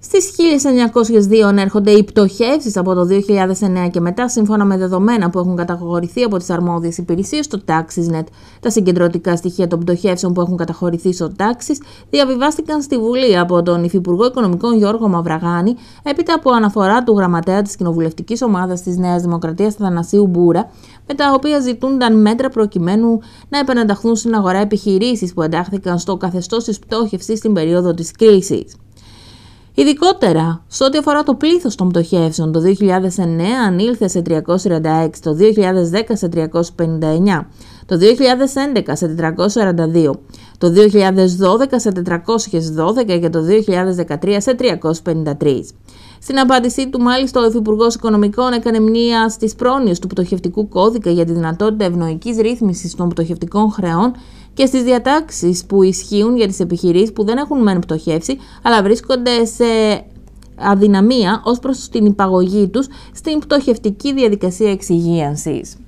Στις 1902 ανέρχονται οι πτωχεύσεις από το 2009 και μετά σύμφωνα με δεδομένα που έχουν καταχωρηθεί από τις αρμόδιες υπηρεσίες στο TaxisNet. Τα συγκεντρωτικά στοιχεία των πτωχεύσεων που έχουν καταχωρηθεί στο Taxis διαβιβάστηκαν στη Βουλή από τον Υφυπουργό Οικονομικών Γιώργο Μαυραγάνη έπειτα από αναφορά του γραμματέα της κοινοβουλευτικής ομάδας της Νέας Δημοκρατίας Θανασίου Μπούρα με τα οποία ζητούνταν μέτρα προκειμένου να επαναταχθούν στην αγορά επιχειρήσεις που εντάχθηκαν στο καθεστώς της πτώχευσης στην περίοδο της κρίσης. Ειδικότερα, σε ό,τι αφορά το πλήθος των πτωχεύσεων, το 2009 ανήλθε σε 336, το 2010 σε 359, το 2011 σε 442, το 2012 σε 412 και το 2013 σε 353. Στην απάντησή του, μάλιστα, ο Υφυπουργός Οικονομικών έκανε μνήμα στις πρόνοιες του πτωχευτικού κώδικα για τη δυνατότητα ευνοϊκής ρύθμισης των πτωχευτικών χρεών και στις διατάξεις που ισχύουν για τις επιχειρήσεις που δεν έχουν μεν πτωχεύσει, αλλά βρίσκονται σε αδυναμία ως προς την υπαγωγή τους στην πτωχευτική διαδικασία εξυγίανσης.